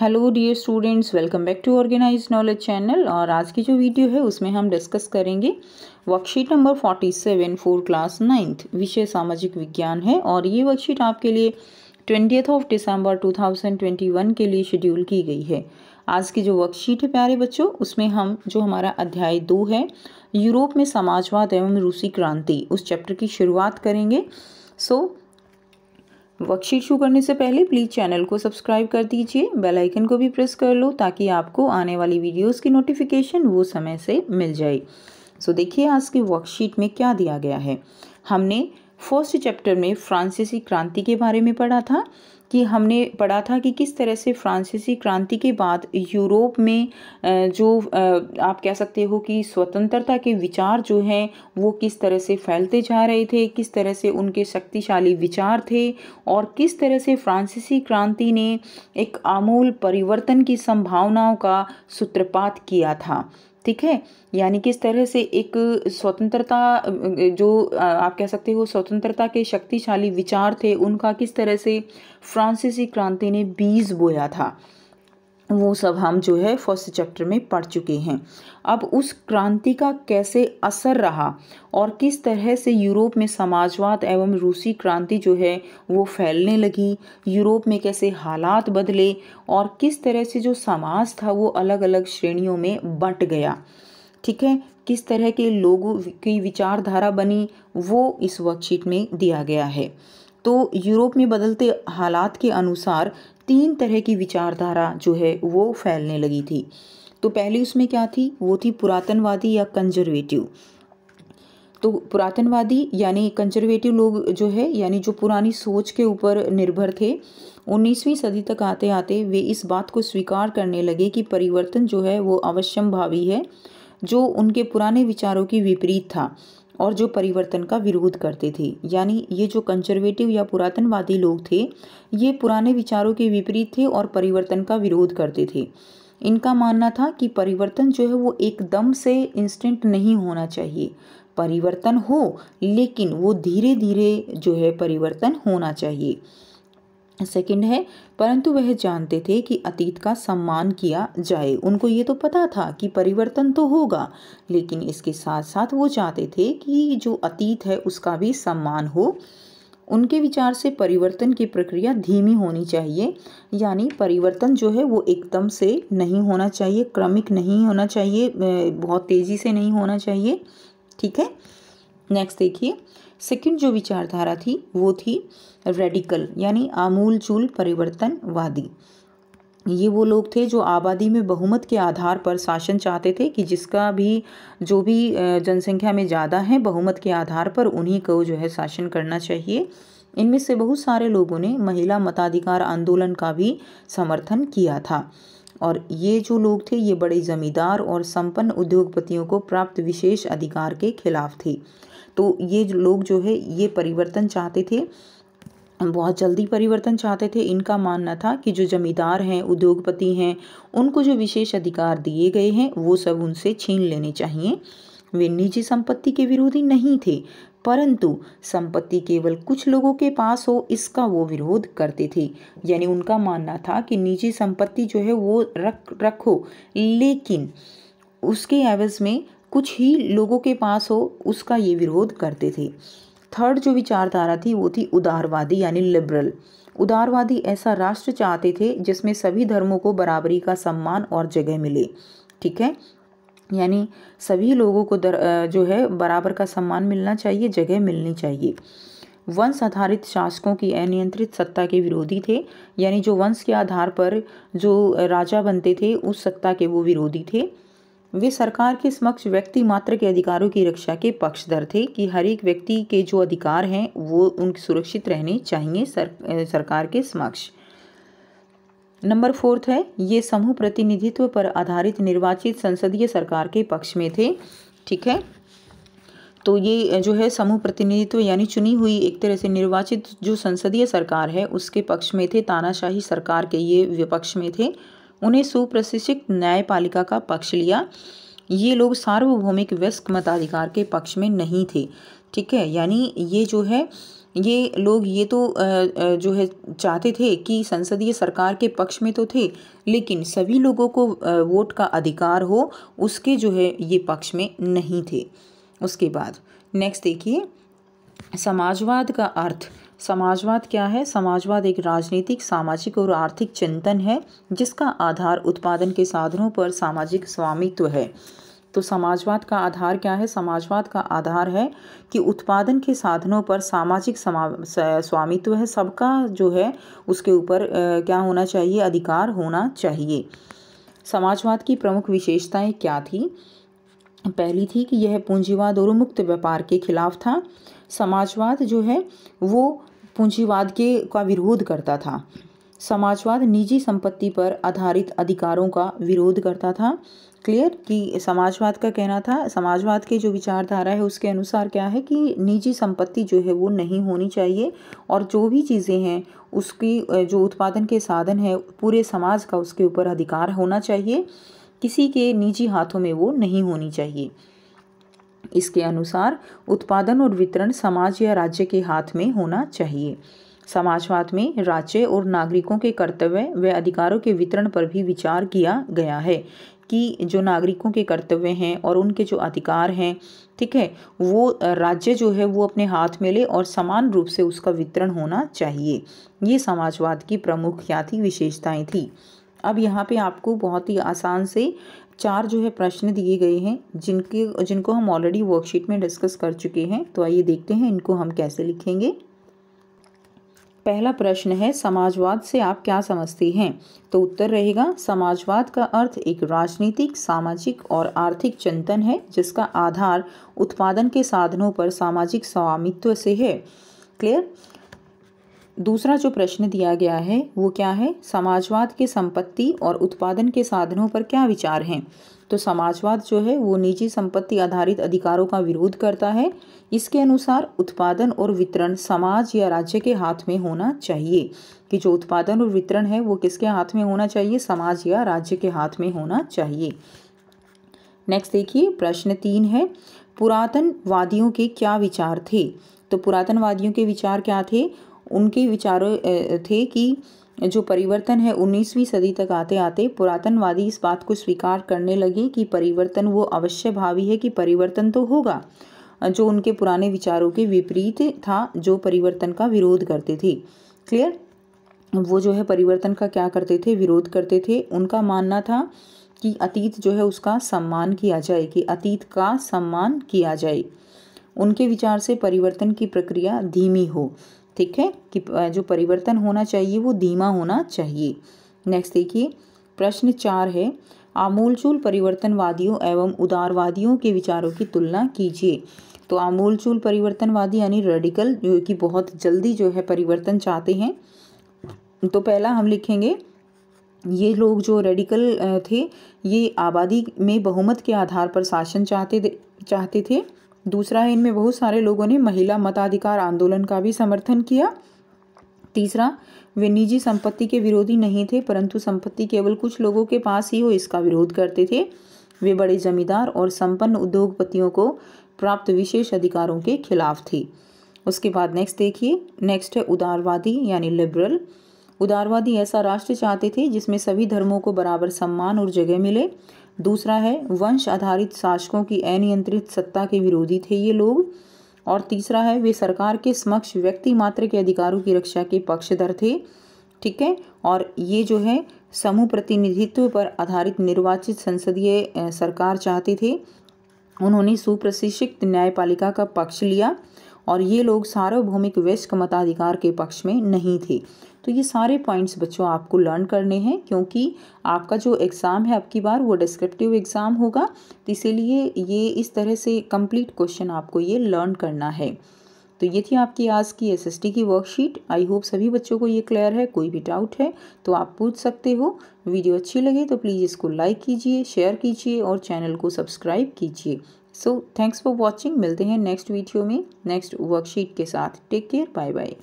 hello dear students welcome back to organize knowledge channel और आज की जो वीडियो है उसमें हम डिस्कस करेंगे worksheet number forty seven for class ninth विषय सामाजिक विज्ञान है और ये वर्कशीट आपके लिए ट्वेंटियथ ऑफ दिसंबर वन के लिए शेड्यूल की गई है आज की जो वर्कशीट है प्यारे बच्चों उसमें हम जो हमारा अध्याय दो है यूरोप में समाजवाद एवं रूसी क्रांति उस चैप्टर की शुरुआत करेंगे सो so, वर्कशीट शुरू करने से पहले प्लीज़ चैनल को सब्सक्राइब कर दीजिए बेल आइकन को भी प्रेस कर लो ताकि आपको आने वाली वीडियोस की नोटिफिकेशन वो समय से मिल जाए सो so, देखिए आज की वर्कशीट में क्या दिया गया है हमने फर्स्ट चैप्टर में फ्रांसीसी क्रांति के बारे में पढ़ा था कि हमने पढ़ा था कि किस तरह से फ्रांसीसी क्रांति के बाद यूरोप में जो आप कह सकते हो कि स्वतंत्रता के विचार जो हैं वो किस तरह से फैलते जा रहे थे किस तरह से उनके शक्तिशाली विचार थे और किस तरह से फ्रांसीसी क्रांति ने एक आमूल परिवर्तन की संभावनाओं का सूत्रपात किया था ठीक है यानी कि इस तरह से एक स्वतंत्रता जो आप कह सकते हो स्वतंत्रता के शक्तिशाली विचार थे उनका किस तरह से फ्रांसीसी क्रांति ने बीज बोया था वो सब हम जो है फर्स्ट चैप्टर में पढ़ चुके हैं अब उस क्रांति का कैसे असर रहा और किस तरह से यूरोप में समाजवाद एवं रूसी क्रांति जो है वो फैलने लगी यूरोप में कैसे हालात बदले और किस तरह से जो समाज था वो अलग अलग श्रेणियों में बट गया ठीक है किस तरह के लोगों की विचारधारा बनी वो इस वर्कशीट में दिया गया है तो यूरोप में बदलते हालात के अनुसार तीन तरह की विचारधारा जो है वो फैलने लगी थी तो पहली उसमें क्या थी वो थी पुरातनवादी या कंजर्वेटिव तो पुरातनवादी यानी कंजर्वेटिव लोग जो है यानी जो पुरानी सोच के ऊपर निर्भर थे 19वीं सदी तक आते आते वे इस बात को स्वीकार करने लगे कि परिवर्तन जो है वो अवश्यम भावी है जो उनके पुराने विचारों के विपरीत था और जो परिवर्तन का विरोध करते थे यानी ये जो कंजर्वेटिव या पुरातनवादी लोग थे ये पुराने विचारों के विपरीत थे और परिवर्तन का विरोध करते थे इनका मानना था कि परिवर्तन जो है वो एकदम से इंस्टेंट नहीं होना चाहिए परिवर्तन हो लेकिन वो धीरे धीरे जो है परिवर्तन होना चाहिए सेकंड है परंतु वह जानते थे कि अतीत का सम्मान किया जाए उनको ये तो पता था कि परिवर्तन तो होगा लेकिन इसके साथ साथ वो चाहते थे कि जो अतीत है उसका भी सम्मान हो उनके विचार से परिवर्तन की प्रक्रिया धीमी होनी चाहिए यानी परिवर्तन जो है वो एकदम से नहीं होना चाहिए क्रमिक नहीं होना चाहिए बहुत तेज़ी से नहीं होना चाहिए ठीक है नेक्स्ट देखिए सेकंड जो विचारधारा थी वो थी रेडिकल यानी आमूल चूल परिवर्तनवादी ये वो लोग थे जो आबादी में बहुमत के आधार पर शासन चाहते थे कि जिसका भी जो भी जनसंख्या में ज़्यादा है बहुमत के आधार पर उन्हीं को जो है शासन करना चाहिए इनमें से बहुत सारे लोगों ने महिला मताधिकार आंदोलन का भी समर्थन किया था और ये जो लोग थे ये बड़े ज़मींदार और संपन्न उद्योगपतियों को प्राप्त विशेष अधिकार के खिलाफ थे तो ये लोग जो है ये परिवर्तन चाहते थे बहुत जल्दी परिवर्तन चाहते थे इनका मानना था कि जो जमींदार हैं उद्योगपति हैं उनको जो विशेष अधिकार दिए गए हैं वो सब उनसे छीन लेने चाहिए वे निजी संपत्ति के विरोधी नहीं थे परंतु संपत्ति केवल कुछ लोगों के पास हो इसका वो विरोध करते थे यानी उनका मानना था कि निजी संपत्ति जो है वो रख रखो लेकिन उसके एवज में कुछ ही लोगों के पास हो उसका ये विरोध करते थे थर्ड जो विचारधारा थी वो थी उदारवादी यानी लिबरल उदारवादी ऐसा राष्ट्र चाहते थे जिसमें सभी धर्मों को बराबरी का सम्मान और जगह मिले ठीक है यानी सभी लोगों को दर, जो है बराबर का सम्मान मिलना चाहिए जगह मिलनी चाहिए वंश आधारित शासकों की अनियंत्रित सत्ता के विरोधी थे यानी जो वंश के आधार पर जो राजा बनते थे उस सत्ता के वो विरोधी थे वे सरकार के समक्ष व्यक्ति मात्र के अधिकारों की रक्षा के पक्षधर थे कि हर एक व्यक्ति के जो अधिकार हैं वो उनके सुरक्षित रहने चाहिए सर, सरकार के समक्ष नंबर फोर्थ है ये समूह प्रतिनिधित्व पर आधारित निर्वाचित संसदीय सरकार के पक्ष में थे ठीक है तो ये जो है समूह प्रतिनिधित्व यानी चुनी हुई एक तरह से निर्वाचित जो संसदीय सरकार है उसके पक्ष में थे तानाशाही सरकार के ये विपक्ष में थे उन्हें सुप्रशिक्षित न्यायपालिका का पक्ष लिया ये लोग सार्वभौमिक व्यस्क मताधिकार के पक्ष में नहीं थे ठीक है यानी ये जो है ये लोग ये तो जो है चाहते थे कि संसदीय सरकार के पक्ष में तो थे लेकिन सभी लोगों को वोट का अधिकार हो उसके जो है ये पक्ष में नहीं थे उसके बाद नेक्स्ट देखिए समाजवाद का अर्थ समाजवाद क्या है समाजवाद एक राजनीतिक सामाजिक और आर्थिक चिंतन है जिसका आधार उत्पादन के साधनों पर सामाजिक स्वामित्व है तो समाजवाद का आधार क्या है समाजवाद का आधार है कि उत्पादन के साधनों पर सामाजिक समा स्वामित्व है सबका जो है उसके ऊपर क्या होना चाहिए अधिकार होना चाहिए समाजवाद की प्रमुख विशेषताएं क्या थी पहली थी कि यह पूंजीवाद और मुक्त व्यापार के खिलाफ था समाजवाद जो है वो पूंजीवाद के का विरोध करता था समाजवाद निजी संपत्ति पर आधारित अधिकारों का विरोध करता था क्लियर कि समाजवाद का कहना था समाजवाद के जो विचारधारा है उसके अनुसार क्या है कि निजी संपत्ति जो है वो नहीं होनी चाहिए और जो भी चीज़ें हैं उसकी जो उत्पादन के साधन है पूरे समाज का उसके ऊपर अधिकार होना चाहिए किसी के निजी हाथों में वो नहीं होनी चाहिए इसके अनुसार उत्पादन और वितरण समाज या राज्य के हाथ में होना चाहिए समाजवाद में राज्य और नागरिकों के कर्तव्य व अधिकारों के वितरण पर भी विचार किया गया है कि जो नागरिकों के कर्तव्य हैं और उनके जो अधिकार हैं ठीक है वो राज्य जो है वो अपने हाथ में ले और समान रूप से उसका वितरण होना चाहिए ये समाजवाद की प्रमुख क्या थी विशेषताएँ थी अब यहाँ पे आपको बहुत ही आसान से चार जो है प्रश्न दिए गए हैं जिनके जिनको हम ऑलरेडी वर्कशीट में डिस्कस कर चुके हैं तो आइए देखते हैं इनको हम कैसे लिखेंगे पहला प्रश्न है समाजवाद से आप क्या समझती हैं तो उत्तर रहेगा समाजवाद का अर्थ एक राजनीतिक सामाजिक और आर्थिक चिंतन है जिसका आधार उत्पादन के साधनों पर सामाजिक स्वामित्व से है क्लियर दूसरा जो प्रश्न दिया गया है वो क्या है समाजवाद के संपत्ति और उत्पादन के साधनों पर क्या विचार हैं तो समाजवाद जो है वो निजी संपत्ति आधारित अधिकारों का विरोध करता है इसके अनुसार उत्पादन और वितरण समाज या राज्य के हाथ में होना चाहिए कि जो उत्पादन और वितरण है वो किसके हाथ में होना चाहिए समाज या राज्य के हाथ में होना चाहिए नेक्स्ट देखिए प्रश्न तीन है पुरातनवादियों के क्या विचार थे तो पुरातनवादियों के विचार क्या थे उनके विचारों थे कि जो परिवर्तन है 19वीं सदी तक आते आते पुरातनवादी इस बात को स्वीकार करने लगे कि परिवर्तन वो अवश्य भावी है कि परिवर्तन तो होगा जो उनके पुराने विचारों के विपरीत था जो परिवर्तन का विरोध करते थे क्लियर वो जो है परिवर्तन का क्या करते थे विरोध करते थे उनका मानना था कि अतीत जो है उसका सम्मान किया जाए कि अतीत का सम्मान किया जाए उनके विचार से परिवर्तन की प्रक्रिया धीमी हो ठीक है कि जो परिवर्तन होना चाहिए वो धीमा होना चाहिए नेक्स्ट देखिए प्रश्न चार है आमूलचूल परिवर्तनवादियों एवं उदारवादियों के विचारों की तुलना कीजिए तो आमूलचूल परिवर्तनवादी यानी रेडिकल जो कि बहुत जल्दी जो है परिवर्तन चाहते हैं तो पहला हम लिखेंगे ये लोग जो रेडिकल थे ये आबादी में बहुमत के आधार पर शासन चाहते चाहते थे दूसरा है इनमें बहुत सारे लोगों ने महिला मताधिकार आंदोलन का भी समर्थन किया तीसरा वे निजी संपत्ति के विरोधी नहीं थे परंतु संपत्ति केवल कुछ लोगों के पास ही हो इसका विरोध करते थे वे बड़े जमींदार और संपन्न उद्योगपतियों को प्राप्त विशेष अधिकारों के खिलाफ थे उसके बाद नेक्स्ट देखिए नेक्स्ट है उदारवादी यानी लिबरल उदारवादी ऐसा राष्ट्र चाहते थे जिसमें सभी धर्मों को बराबर सम्मान और जगह मिले दूसरा है वंश आधारित शासकों की अनियंत्रित सत्ता के विरोधी थे ये लोग और तीसरा है वे सरकार के समक्ष व्यक्ति मात्र के अधिकारों की रक्षा के पक्षधर थे ठीक है और ये जो है समूह प्रतिनिधित्व पर आधारित निर्वाचित संसदीय सरकार चाहते थे उन्होंने सुप्रशिक्षित न्यायपालिका का पक्ष लिया और ये लोग सार्वभौमिक वैश्विक मताधिकार के पक्ष में नहीं थे तो ये सारे पॉइंट्स बच्चों आपको लर्न करने हैं क्योंकि आपका जो एग्ज़ाम है आपकी बार वो डिस्क्रिप्टिव एग्ज़ाम होगा तो इसीलिए ये इस तरह से कंप्लीट क्वेश्चन आपको ये लर्न करना है तो ये थी आपकी आज की एस की वर्कशीट आई होप सभी बच्चों को ये क्लियर है कोई भी डाउट है तो आप पूछ सकते हो वीडियो अच्छी लगे तो प्लीज़ इसको लाइक कीजिए शेयर कीजिए और चैनल को सब्सक्राइब कीजिए सो थैंक्स फॉर वॉचिंग मिलते हैं नेक्स्ट वीडियो में नेक्स्ट वर्कशीट के साथ टेक केयर बाय बाय